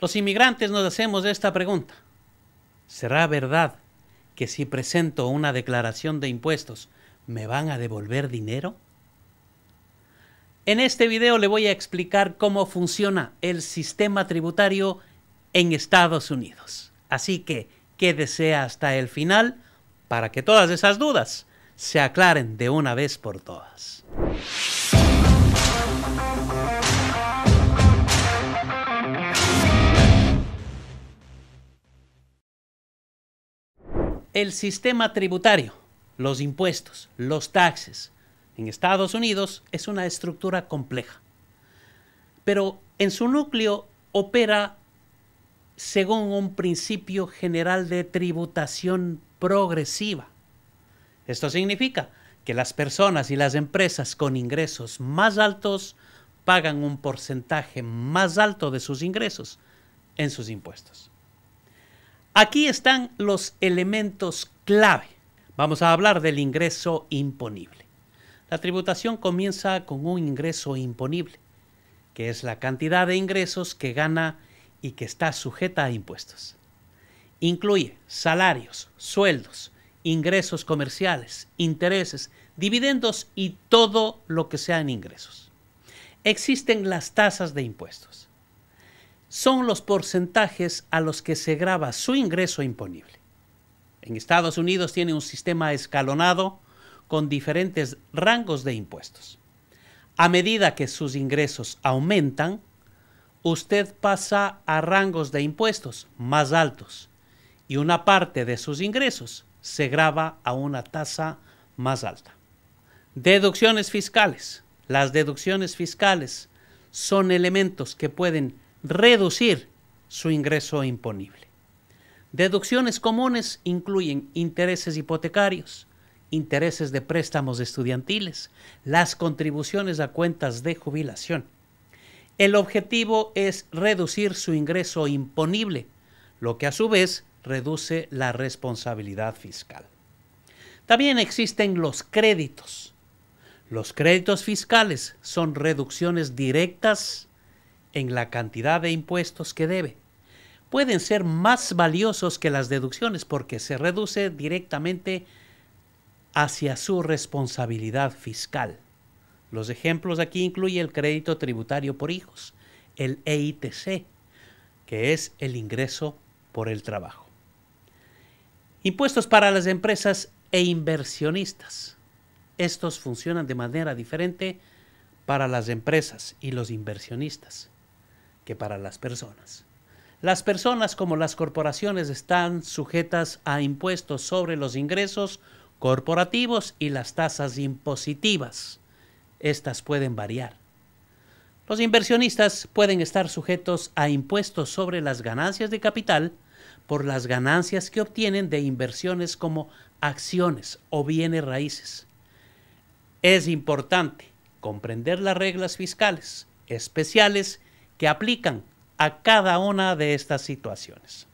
Los inmigrantes nos hacemos esta pregunta. ¿Será verdad que si presento una declaración de impuestos me van a devolver dinero? En este video le voy a explicar cómo funciona el sistema tributario en Estados Unidos. Así que quédese hasta el final para que todas esas dudas se aclaren de una vez por todas. el sistema tributario, los impuestos, los taxes, en Estados Unidos es una estructura compleja. Pero en su núcleo opera según un principio general de tributación progresiva. Esto significa que las personas y las empresas con ingresos más altos pagan un porcentaje más alto de sus ingresos en sus impuestos. Aquí están los elementos clave. Vamos a hablar del ingreso imponible. La tributación comienza con un ingreso imponible, que es la cantidad de ingresos que gana y que está sujeta a impuestos. Incluye salarios, sueldos, ingresos comerciales, intereses, dividendos y todo lo que sean ingresos. Existen las tasas de impuestos son los porcentajes a los que se graba su ingreso imponible. En Estados Unidos tiene un sistema escalonado con diferentes rangos de impuestos. A medida que sus ingresos aumentan, usted pasa a rangos de impuestos más altos y una parte de sus ingresos se graba a una tasa más alta. Deducciones fiscales. Las deducciones fiscales son elementos que pueden reducir su ingreso imponible. Deducciones comunes incluyen intereses hipotecarios, intereses de préstamos estudiantiles, las contribuciones a cuentas de jubilación. El objetivo es reducir su ingreso imponible, lo que a su vez reduce la responsabilidad fiscal. También existen los créditos. Los créditos fiscales son reducciones directas en la cantidad de impuestos que debe pueden ser más valiosos que las deducciones porque se reduce directamente hacia su responsabilidad fiscal. Los ejemplos aquí incluyen el crédito tributario por hijos, el EITC, que es el ingreso por el trabajo. Impuestos para las empresas e inversionistas. Estos funcionan de manera diferente para las empresas y los inversionistas para las personas. Las personas como las corporaciones están sujetas a impuestos sobre los ingresos corporativos y las tasas impositivas. Estas pueden variar. Los inversionistas pueden estar sujetos a impuestos sobre las ganancias de capital por las ganancias que obtienen de inversiones como acciones o bienes raíces. Es importante comprender las reglas fiscales especiales que aplican a cada una de estas situaciones.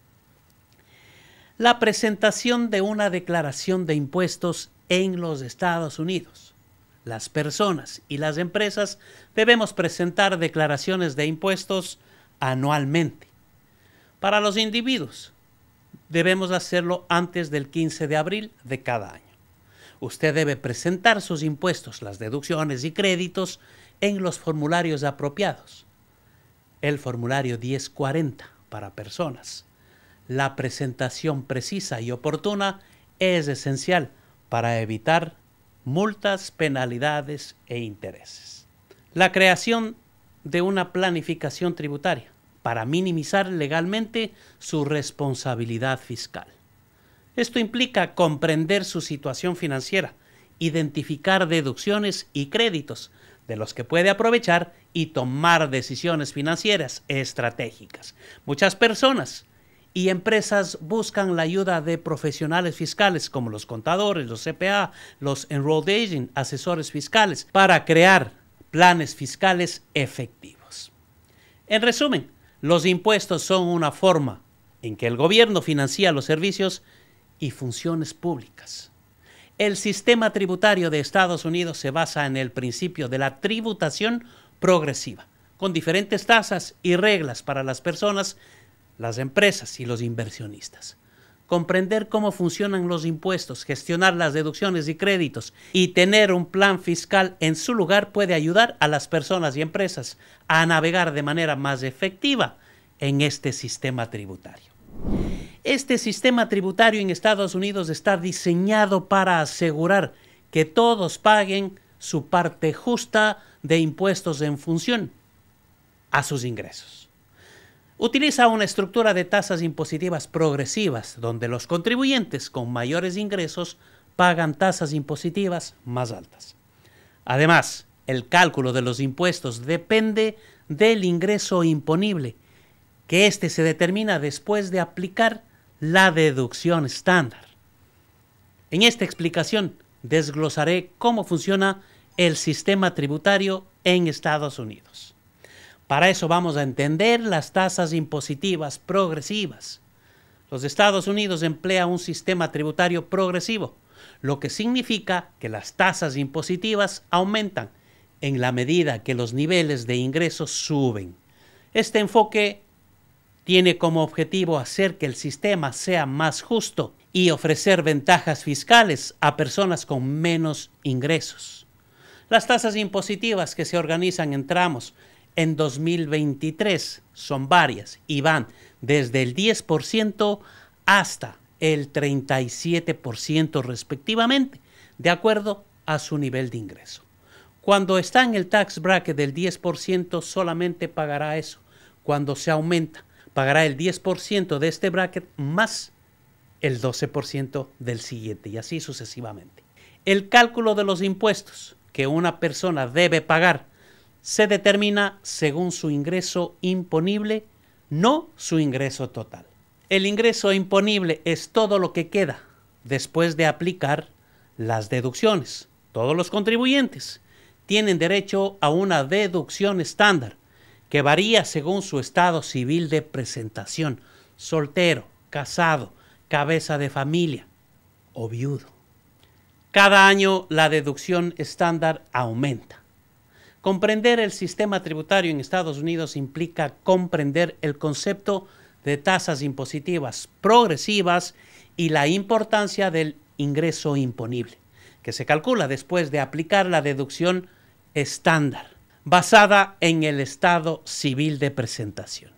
La presentación de una declaración de impuestos en los Estados Unidos. Las personas y las empresas debemos presentar declaraciones de impuestos anualmente. Para los individuos, debemos hacerlo antes del 15 de abril de cada año. Usted debe presentar sus impuestos, las deducciones y créditos en los formularios apropiados el formulario 1040 para personas. La presentación precisa y oportuna es esencial para evitar multas, penalidades e intereses. La creación de una planificación tributaria para minimizar legalmente su responsabilidad fiscal. Esto implica comprender su situación financiera, identificar deducciones y créditos de los que puede aprovechar y tomar decisiones financieras estratégicas. Muchas personas y empresas buscan la ayuda de profesionales fiscales como los contadores, los CPA, los enrolled Agents, asesores fiscales, para crear planes fiscales efectivos. En resumen, los impuestos son una forma en que el gobierno financia los servicios y funciones públicas el sistema tributario de Estados Unidos se basa en el principio de la tributación progresiva, con diferentes tasas y reglas para las personas, las empresas y los inversionistas. Comprender cómo funcionan los impuestos, gestionar las deducciones y créditos y tener un plan fiscal en su lugar puede ayudar a las personas y empresas a navegar de manera más efectiva en este sistema tributario. Este sistema tributario en Estados Unidos está diseñado para asegurar que todos paguen su parte justa de impuestos en función a sus ingresos. Utiliza una estructura de tasas impositivas progresivas, donde los contribuyentes con mayores ingresos pagan tasas impositivas más altas. Además, el cálculo de los impuestos depende del ingreso imponible, que éste se determina después de aplicar la deducción estándar. En esta explicación desglosaré cómo funciona el sistema tributario en Estados Unidos. Para eso vamos a entender las tasas impositivas progresivas. Los Estados Unidos emplea un sistema tributario progresivo, lo que significa que las tasas impositivas aumentan en la medida que los niveles de ingresos suben. Este enfoque tiene como objetivo hacer que el sistema sea más justo y ofrecer ventajas fiscales a personas con menos ingresos. Las tasas impositivas que se organizan en tramos en 2023 son varias y van desde el 10% hasta el 37% respectivamente, de acuerdo a su nivel de ingreso. Cuando está en el tax bracket del 10% solamente pagará eso, cuando se aumenta pagará el 10% de este bracket más el 12% del siguiente y así sucesivamente. El cálculo de los impuestos que una persona debe pagar se determina según su ingreso imponible, no su ingreso total. El ingreso imponible es todo lo que queda después de aplicar las deducciones. Todos los contribuyentes tienen derecho a una deducción estándar que varía según su estado civil de presentación, soltero, casado, cabeza de familia o viudo. Cada año la deducción estándar aumenta. Comprender el sistema tributario en Estados Unidos implica comprender el concepto de tasas impositivas progresivas y la importancia del ingreso imponible, que se calcula después de aplicar la deducción estándar basada en el estado civil de presentación.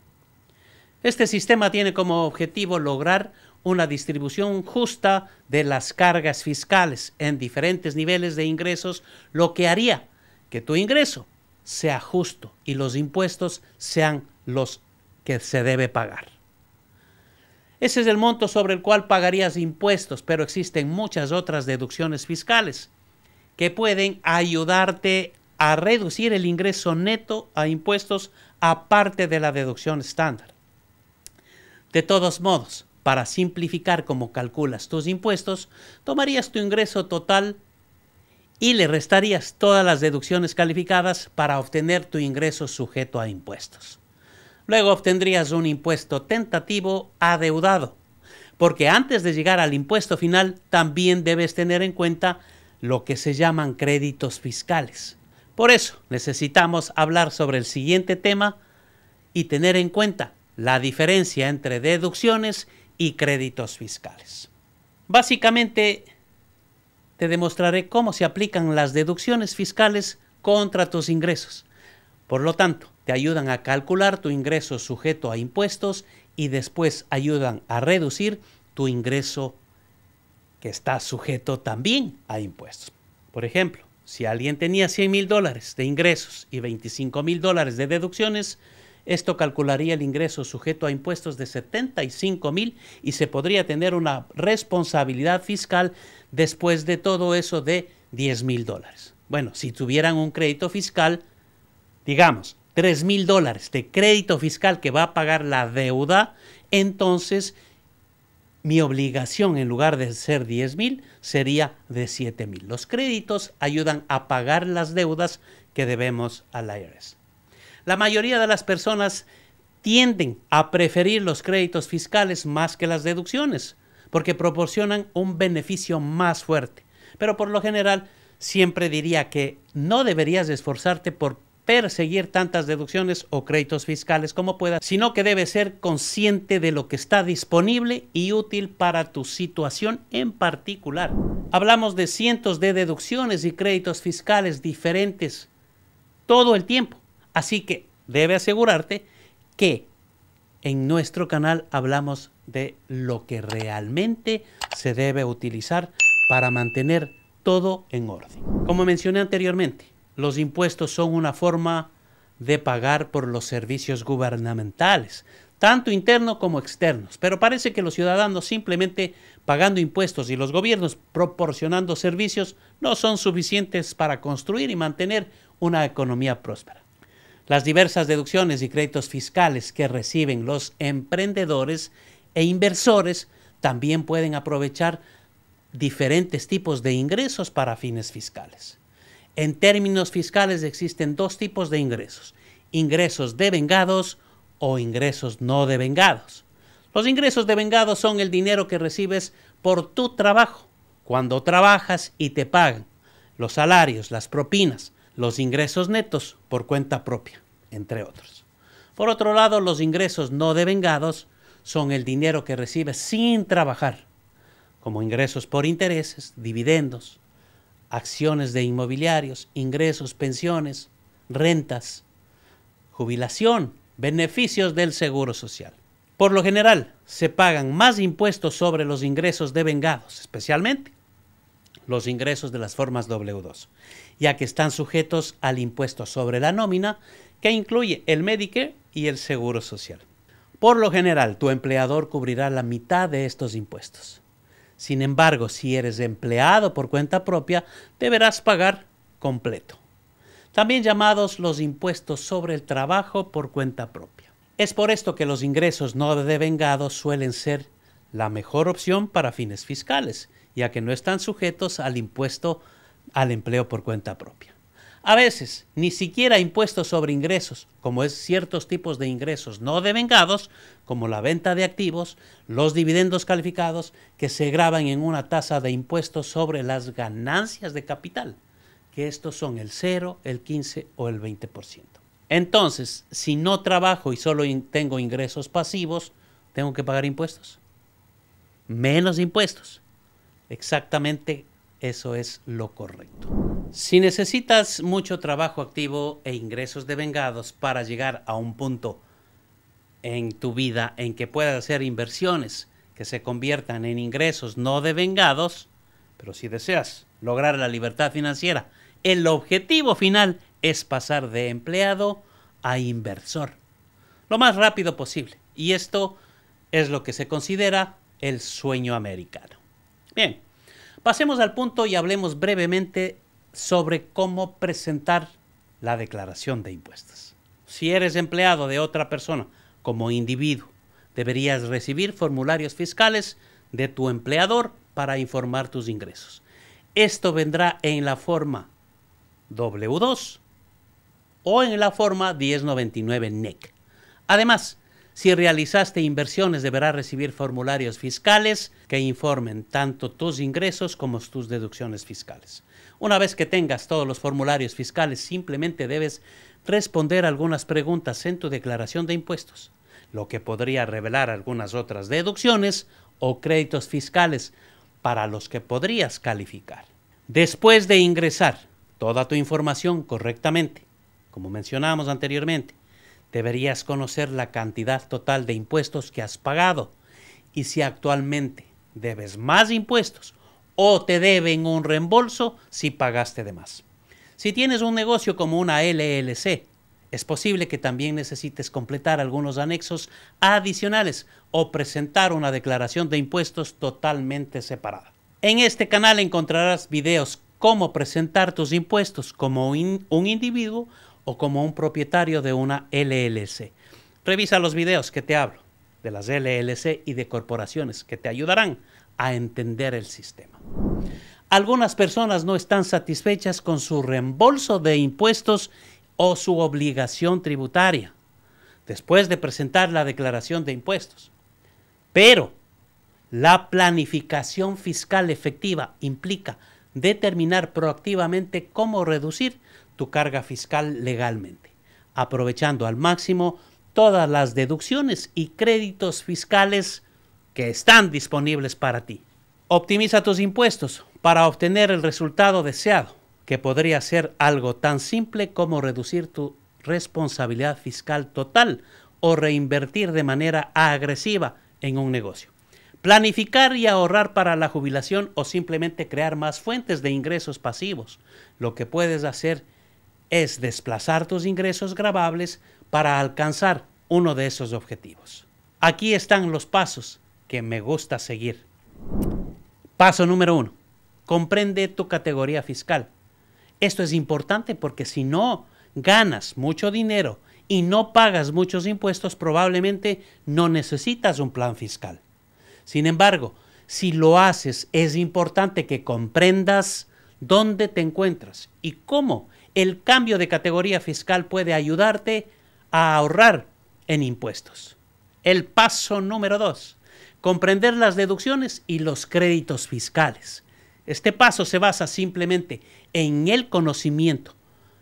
Este sistema tiene como objetivo lograr una distribución justa de las cargas fiscales en diferentes niveles de ingresos, lo que haría que tu ingreso sea justo y los impuestos sean los que se debe pagar. Ese es el monto sobre el cual pagarías impuestos, pero existen muchas otras deducciones fiscales que pueden ayudarte a reducir el ingreso neto a impuestos aparte de la deducción estándar. De todos modos, para simplificar cómo calculas tus impuestos, tomarías tu ingreso total y le restarías todas las deducciones calificadas para obtener tu ingreso sujeto a impuestos. Luego obtendrías un impuesto tentativo adeudado, porque antes de llegar al impuesto final también debes tener en cuenta lo que se llaman créditos fiscales. Por eso necesitamos hablar sobre el siguiente tema y tener en cuenta la diferencia entre deducciones y créditos fiscales. Básicamente, te demostraré cómo se aplican las deducciones fiscales contra tus ingresos. Por lo tanto, te ayudan a calcular tu ingreso sujeto a impuestos y después ayudan a reducir tu ingreso que está sujeto también a impuestos. Por ejemplo, si alguien tenía 100 mil dólares de ingresos y 25 mil dólares de deducciones, esto calcularía el ingreso sujeto a impuestos de 75 mil y se podría tener una responsabilidad fiscal después de todo eso de 10 mil dólares. Bueno, si tuvieran un crédito fiscal, digamos, 3 mil dólares de crédito fiscal que va a pagar la deuda, entonces mi obligación en lugar de ser 10 mil sería de 7 mil. Los créditos ayudan a pagar las deudas que debemos al IRS. La mayoría de las personas tienden a preferir los créditos fiscales más que las deducciones porque proporcionan un beneficio más fuerte. Pero por lo general siempre diría que no deberías esforzarte por perseguir tantas deducciones o créditos fiscales como pueda, sino que debe ser consciente de lo que está disponible y útil para tu situación en particular. Hablamos de cientos de deducciones y créditos fiscales diferentes todo el tiempo, así que debe asegurarte que en nuestro canal hablamos de lo que realmente se debe utilizar para mantener todo en orden. Como mencioné anteriormente, los impuestos son una forma de pagar por los servicios gubernamentales, tanto internos como externos. Pero parece que los ciudadanos simplemente pagando impuestos y los gobiernos proporcionando servicios no son suficientes para construir y mantener una economía próspera. Las diversas deducciones y créditos fiscales que reciben los emprendedores e inversores también pueden aprovechar diferentes tipos de ingresos para fines fiscales. En términos fiscales existen dos tipos de ingresos, ingresos devengados o ingresos no devengados. Los ingresos devengados son el dinero que recibes por tu trabajo, cuando trabajas y te pagan, los salarios, las propinas, los ingresos netos por cuenta propia, entre otros. Por otro lado, los ingresos no devengados son el dinero que recibes sin trabajar, como ingresos por intereses, dividendos, acciones de inmobiliarios, ingresos, pensiones, rentas, jubilación, beneficios del seguro social. Por lo general, se pagan más impuestos sobre los ingresos de vengados, especialmente los ingresos de las formas W2, ya que están sujetos al impuesto sobre la nómina, que incluye el Medicare y el Seguro Social. Por lo general, tu empleador cubrirá la mitad de estos impuestos. Sin embargo, si eres empleado por cuenta propia, deberás pagar completo. También llamados los impuestos sobre el trabajo por cuenta propia. Es por esto que los ingresos no devengados suelen ser la mejor opción para fines fiscales, ya que no están sujetos al impuesto al empleo por cuenta propia. A veces, ni siquiera impuestos sobre ingresos, como es ciertos tipos de ingresos no devengados, como la venta de activos, los dividendos calificados, que se graban en una tasa de impuestos sobre las ganancias de capital, que estos son el 0, el 15 o el 20%. Entonces, si no trabajo y solo tengo ingresos pasivos, ¿tengo que pagar impuestos? Menos impuestos. Exactamente eso es lo correcto. Si necesitas mucho trabajo activo e ingresos de vengados para llegar a un punto en tu vida en que puedas hacer inversiones que se conviertan en ingresos no devengados, pero si deseas lograr la libertad financiera, el objetivo final es pasar de empleado a inversor lo más rápido posible. Y esto es lo que se considera el sueño americano. Bien, pasemos al punto y hablemos brevemente sobre cómo presentar la declaración de impuestos. Si eres empleado de otra persona como individuo, deberías recibir formularios fiscales de tu empleador para informar tus ingresos. Esto vendrá en la forma W2 o en la forma 1099 NEC. E Además, si realizaste inversiones deberás recibir formularios fiscales que informen tanto tus ingresos como tus deducciones fiscales. Una vez que tengas todos los formularios fiscales, simplemente debes responder algunas preguntas en tu declaración de impuestos, lo que podría revelar algunas otras deducciones o créditos fiscales para los que podrías calificar. Después de ingresar toda tu información correctamente, como mencionamos anteriormente, deberías conocer la cantidad total de impuestos que has pagado y si actualmente debes más impuestos o te deben un reembolso si pagaste de más. Si tienes un negocio como una LLC, es posible que también necesites completar algunos anexos adicionales o presentar una declaración de impuestos totalmente separada. En este canal encontrarás videos cómo presentar tus impuestos como un individuo o como un propietario de una LLC. Revisa los videos que te hablo de las LLC y de corporaciones que te ayudarán a entender el sistema. Algunas personas no están satisfechas con su reembolso de impuestos o su obligación tributaria después de presentar la declaración de impuestos. Pero la planificación fiscal efectiva implica determinar proactivamente cómo reducir tu carga fiscal legalmente, aprovechando al máximo todas las deducciones y créditos fiscales que están disponibles para ti. Optimiza tus impuestos para obtener el resultado deseado, que podría ser algo tan simple como reducir tu responsabilidad fiscal total o reinvertir de manera agresiva en un negocio. Planificar y ahorrar para la jubilación o simplemente crear más fuentes de ingresos pasivos. Lo que puedes hacer es desplazar tus ingresos grabables para alcanzar uno de esos objetivos. Aquí están los pasos que me gusta seguir. Paso número uno, comprende tu categoría fiscal. Esto es importante porque si no ganas mucho dinero y no pagas muchos impuestos, probablemente no necesitas un plan fiscal. Sin embargo, si lo haces, es importante que comprendas dónde te encuentras y cómo el cambio de categoría fiscal puede ayudarte a ahorrar en impuestos. El paso número dos, comprender las deducciones y los créditos fiscales. Este paso se basa simplemente en el conocimiento,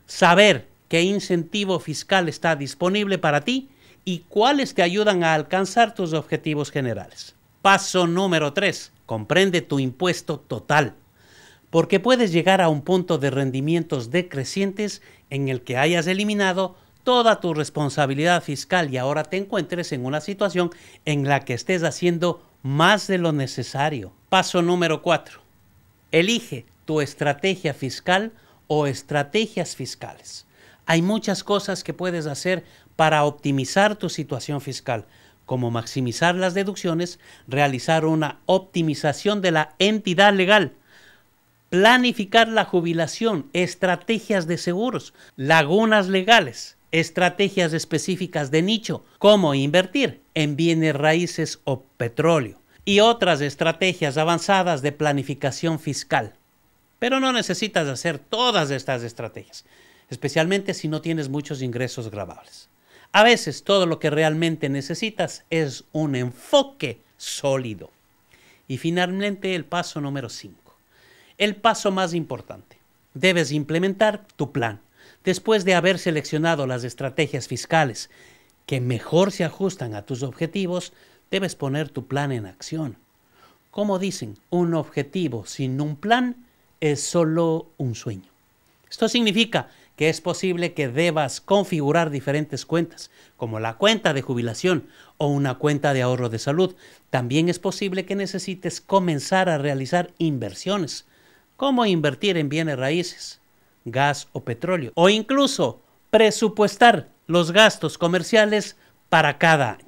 saber qué incentivo fiscal está disponible para ti y cuáles te ayudan a alcanzar tus objetivos generales. Paso número 3. Comprende tu impuesto total, porque puedes llegar a un punto de rendimientos decrecientes en el que hayas eliminado toda tu responsabilidad fiscal y ahora te encuentres en una situación en la que estés haciendo más de lo necesario. Paso número 4. Elige tu estrategia fiscal o estrategias fiscales. Hay muchas cosas que puedes hacer para optimizar tu situación fiscal, como maximizar las deducciones, realizar una optimización de la entidad legal, planificar la jubilación, estrategias de seguros, lagunas legales, estrategias específicas de nicho, como invertir en bienes raíces o petróleo, y otras estrategias avanzadas de planificación fiscal. Pero no necesitas hacer todas estas estrategias, especialmente si no tienes muchos ingresos grabables. A veces todo lo que realmente necesitas es un enfoque sólido. Y finalmente el paso número 5. El paso más importante. Debes implementar tu plan después de haber seleccionado las estrategias fiscales que mejor se ajustan a tus objetivos, debes poner tu plan en acción. Como dicen, un objetivo sin un plan es solo un sueño. Esto significa que es posible que debas configurar diferentes cuentas, como la cuenta de jubilación o una cuenta de ahorro de salud. También es posible que necesites comenzar a realizar inversiones, como invertir en bienes raíces, gas o petróleo, o incluso presupuestar los gastos comerciales para cada año.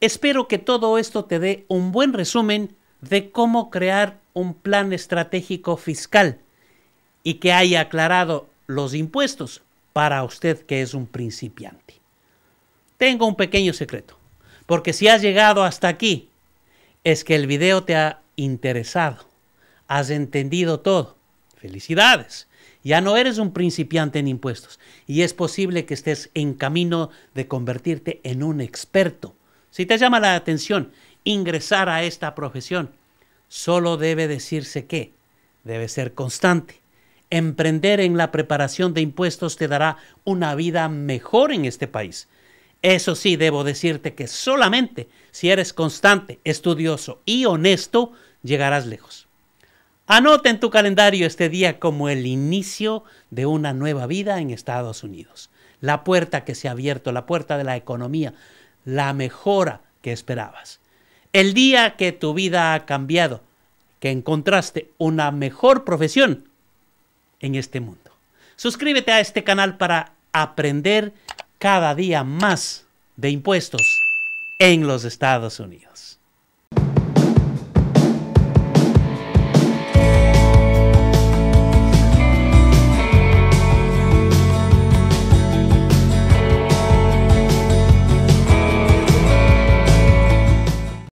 Espero que todo esto te dé un buen resumen de cómo crear un plan estratégico fiscal y que haya aclarado los impuestos para usted que es un principiante. Tengo un pequeño secreto, porque si has llegado hasta aquí, es que el video te ha interesado, has entendido todo. Felicidades. Ya no eres un principiante en impuestos y es posible que estés en camino de convertirte en un experto. Si te llama la atención ingresar a esta profesión, solo debe decirse que debe ser constante. Emprender en la preparación de impuestos te dará una vida mejor en este país. Eso sí, debo decirte que solamente si eres constante, estudioso y honesto, llegarás lejos. Anota en tu calendario este día como el inicio de una nueva vida en Estados Unidos. La puerta que se ha abierto, la puerta de la economía, la mejora que esperabas. El día que tu vida ha cambiado, que encontraste una mejor profesión en este mundo. Suscríbete a este canal para aprender cada día más de impuestos en los Estados Unidos.